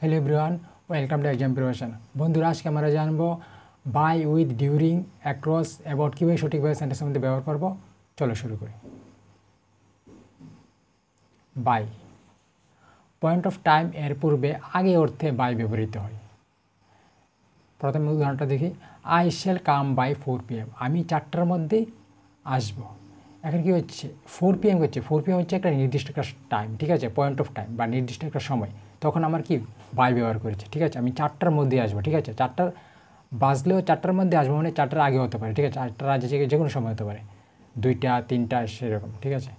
hello everyone welcome to exam preparation বন্ধুরা আজকে আমরা জানবো by with during across about কীভাবে সঠিকভাবে সেন্টেন্সের মধ্যে ব্যবহার করবো চলো শুরু করি বাই পয়েন্ট অফ টাইম এর পূর্বে আগে অর্থে বাই ব্যবহৃত হয় প্রথম উদাহরণটা দেখি I shall come by four PM আমি চারটার মধ্যেই আসবো এখন কি হচ্ছে ফোর পিএম হচ্ছে ফোর পিএম হচ্ছে একটা নির্দিষ্ট একটা টাইম ঠিক আছে পয়েন্ট অফ টাইম বা নির্দিষ্ট একটা সময় তখন আমার কি বাই ব্যবহার করেছে ঠিক আছে আমি চারটার মধ্যে আসবো ঠিক আছে চারটার বাজলেও চারটার মধ্যে আসবো মানে চারটার আগে হতে পারে ঠিক আছে চারটার আগে যে কোনো সময় হতে পারে দুইটা তিনটা সেরকম ঠিক আছে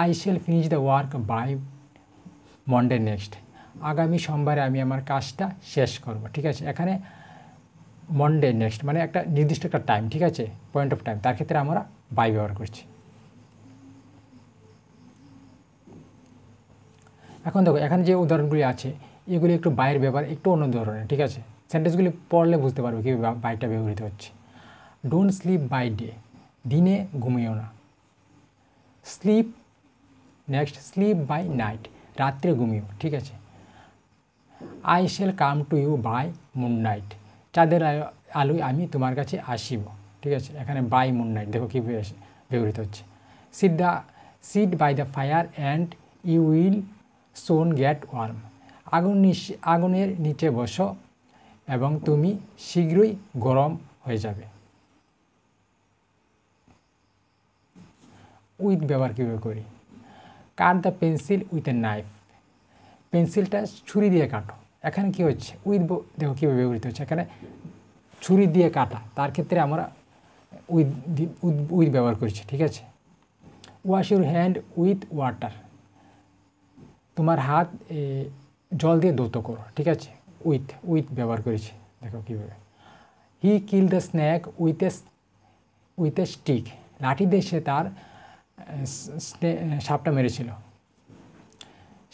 I shall finish the work by Monday next আগামী সোমবারে আমি আমার কাজটা শেষ করব ঠিক আছে এখানে মন্ডে নেক্সট মানে একটা নির্দিষ্ট একটা টাইম ঠিক আছে পয়েন্ট অফ টাইম তার ক্ষেত্রে আমরা বাই ব্যবহার করছি এখন দেখো এখানে যে উদাহরণগুলি আছে এগুলি একটু বাইয়ের ব্যবহার একটু অন্য ধরনের ঠিক আছে সেন্টেন্সগুলি পড়লে বুঝতে পারবে কী বাইটা ব্যবহৃত হচ্ছে ডোন্ট স্লিপ বাই ডে দিনে ঘুমিও না sleep next sleep by night রাত্রে ঘুমিও ঠিক আছে I shall come to you by moon night চাঁদের আলোয় আমি তোমার কাছে আসিব ঠিক আছে এখানে বাই মুন নাইট দেখো কী ব্যবহৃত হচ্ছে sit the sit by the fire and you will soon get warm আগুন আগুনের নিচে বসো এবং তুমি শীঘ্রই গরম হয়ে যাবে উইথ ব্যবহার কীভাবে করি cut the pencil with a knife পেন্সিলটা ছুরি দিয়ে কাটো এখানে কি হচ্ছে উইথ দেখো কীভাবে ব্যবহৃত হচ্ছে এখানে ছুরি দিয়ে কাটা তার ক্ষেত্রে আমরা উইথ উইথ ব্যবহার করছি ঠিক আছে wash your hand with water তোমার হাত জল দিয়ে দৌত করো ঠিক আছে উইথ উইথ ব্যবহার করেছি দেখো কীভাবে he kill the snack with a with a stick লাঠি দিয়ে সে তার সাপটা মেরেছিল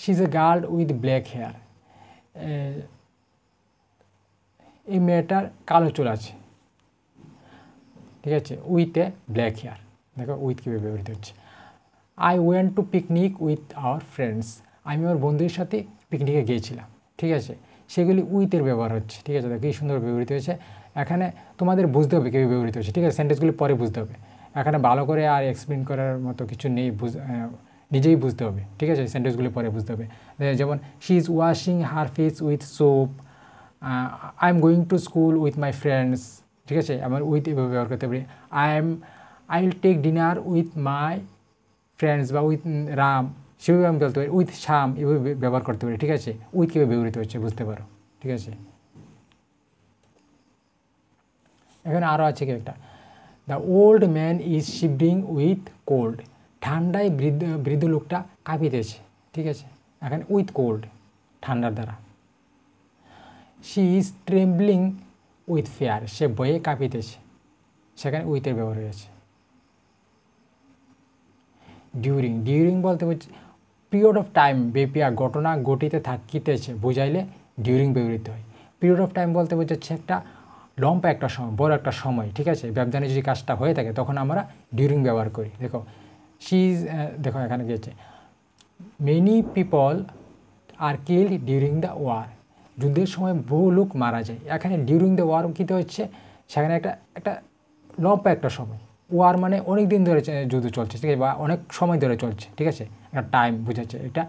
she is a girl with black hair এই মেয়েটার কালো চুল আছে ঠিক আছে উইথ এ ব্ল্যাক হেয়ার দেখো উইথ কীভাবে ব্যবহৃত হচ্ছে I went to picnic with our friends আমি আমার বন্ধুদের সাথে পিকনিকে গিয়েছিলাম ঠিক আছে সেগুলি উইথের ব্যবহার হচ্ছে ঠিক আছে দেখো কি সুন্দর ব্যবহৃত হয়েছে এখানে তোমাদের বুঝতে হবে কেউ ব্যবহৃত হচ্ছে ঠিক আছে সেন্টেন্সগুলি পরে বুঝতে হবে এখানে ভালো করে আর এক্সপ্লেন করার মতো কিছু নেই নিজেই বুঝতে হবে ঠিক আছে সেন্টেন্সগুলি পরে বুঝতে হবে যেমন she is washing her face with soap I am going to school with my friends ঠিক আছে আমার উইথ এভাবে ব্যবহার করতে পারি I am I will take dinner with my friends বা উইথ রাম সেভাবে আমি বলতে পারি উইথ সাম এভাবে ব্যবহার করতে পারি ঠিক আছে উইথ কীভাবে ব্যবহৃত হচ্ছে বুঝতে পারো ঠিক আছে এখানে আরও আছে কি একটা the old man is shifting with cold ঠান্ডায় বৃদ্ধ বৃদ্ধ লোকটা কাঁপিতেছে ঠিক আছে এখানে উইথ কোল্ড ঠান্ডার দ্বারা she is trembling with fear সে বয়ে কাঁপিতেছে সেখানে উইথের ব্যবহার হয়েছে ডিউরিং ডিউরিং বলতে হচ্ছে পিরিয়ড অফ টাইম বেপিয়া ঘটনা ঘটিতে থাকিতেছে বুঝাইলে ডিউরিং ব্যবহৃত হয় পিরিয়ড অফ টাইম বলতে বোঝাচ্ছে একটা লম্বা একটা সময় বড় একটা সময় ঠিক আছে ব্যবধানে যদি কাজটা হয়ে থাকে তখন আমরা ডিউরিং ব্যবহার করি দেখো সি দেখো এখানে গিয়েছে many people are killed during the war যুদ্ধের সময় বহু লোক মারা যায় এখানে ডিউরিং দ্য ওয়ার কীতে হচ্ছে সেখানে একটা একটা লম্বা একটা সময় ওয়ার মানে অনেক দিন ধরে যুদ্ধ চলছে ঠিক আছে বা অনেক সময় ধরে চলছে ঠিক আছে একটা টাইম বোঝাচ্ছে এটা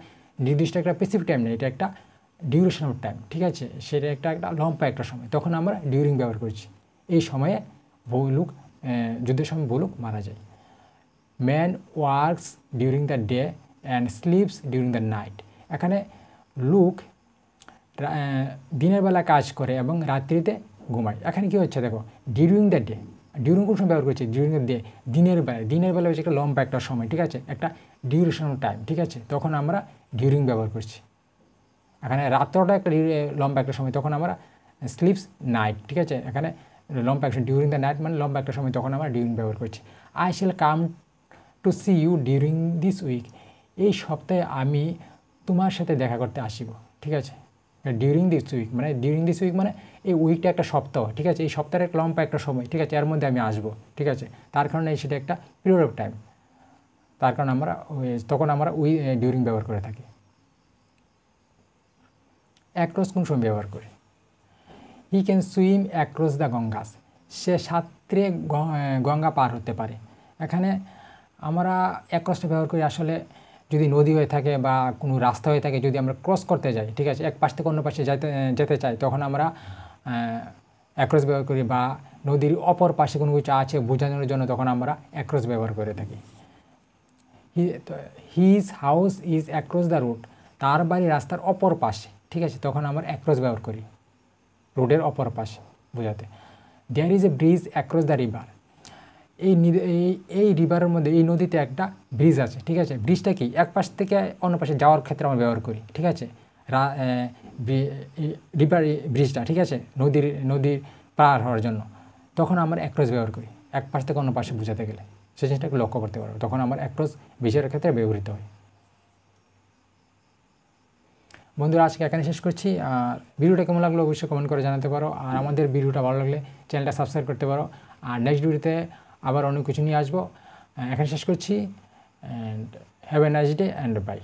নির্দিষ্ট একটা স্পেসিফিক টাইম নেই এটা একটা ডিউরেশন অফ টাইম ঠিক আছে সেটা একটা একটা লম্বা একটা সময় তখন আমরা ডিউরিং ব্যবহার করছি এই সময়ে বহু লোক যুদ্ধের সময় বহু লোক মারা যায় man works during the day and sleeps during the night এখানে লুক দিনের বেলা কাজ করে এবং রাত্রিতে ঘুমায় এখানে কী হচ্ছে দেখো ডিউরিং দ্য ডে ডিউরিং কোন সময় ব্যবহার করেছি ডিউরিং দিয়ে দিনের বেলা দিনের বেলা হচ্ছে একটা লম্বা একটা সময় ঠিক আছে একটা ডিউরেশন টাইম ঠিক আছে তখন আমরা ডিউরিং ব্যবহার করছি এখানে রাত্রটা একটা লম্বা একটা সময় তখন আমরা স্লিপস নাইট ঠিক আছে এখানে লম্বা একটা ডিউরিং দ্য নাইট মানে লম্বা একটা সময় তখন আমরা ডিউরিং ব্যবহার করছি I shall come to see you during this week এই সপ্তাহে আমি তোমার সাথে দেখা করতে আসিব ঠিক আছে ডিউরিং দিস উইক মানে ডিউরিং দিস উইক মানে এই উইকটা একটা সপ্তাহ ঠিক আছে এই সপ্তাহের একটা লম্বা একটা সময় ঠিক আছে এর মধ্যে আমি আসবো ঠিক আছে তার কারণে সেটা একটা পিরিয়ড অফ টাইম তার কারণে আমরা তখন আমরা উই ডিউরিং ব্যবহার করে থাকি অ্যাক্রস কোন সময় ব্যবহার করি he can swim across the Ganges সে সাঁতরে গঙ্গা পার হতে পারে এখানে আমরা অ্যাক্রসটা ব্যবহার করি আসলে যদি নদী হয়ে থাকে বা কোনো রাস্তা হয়ে থাকে যদি আমরা ক্রস করতে যাই ঠিক আছে এক পাশ থেকে অন্য পাশে যেতে যেতে চাই তখন আমরা অ্যাক্রস ব্যবহার করি বা নদীর অপর পাশে কোনো কিছু আছে বোঝানোর জন্য তখন আমরা অ্যাক্রস ব্যবহার করে থাকি his house is across the road তার বাড়ি রাস্তার অপর পাশে ঠিক আছে তখন আমরা অ্যাক্রস ব্যবহার করি রোডের অপর পাশে বোঝাতে there is a bridge across the river এই এই রিভারের মধ্যে এই নদীতে একটা ব্রিজ আছে ঠিক আছে ব্রিজটা কি এক পাশ থেকে অন্য পাশে যাওয়ার ক্ষেত্রে আমরা ব্যবহার করি ঠিক আছে রিভার ব্রিজটা ঠিক আছে নদীর নদীর পার হওয়ার জন্য তখন আমরা অ্যাক্রস ব্যবহার করি এক পাশ থেকে অন্য পাশে বোঝাতে গেলে সেই জিনিসটাকে লক্ষ্য করতে পারবো তখন আমার অ্যাক্রস ব্রিজের ক্ষেত্রে ব্যবহৃত হয় বন্ধুরা আজকে এখানে শেষ করছি আর ভিডিওটা কেমন লাগলো অবশ্যই কমেন্ট করে জানাতে পারো আর আমাদের ভিডিওটা ভালো লাগলে চ্যানেলটা সাবস্ক্রাইব করতে পারো আর নেক্সট ভিডিওতে আবার অনেক কিছু নিয়ে আসবো এখানে শেষ করছি and have a nice day and by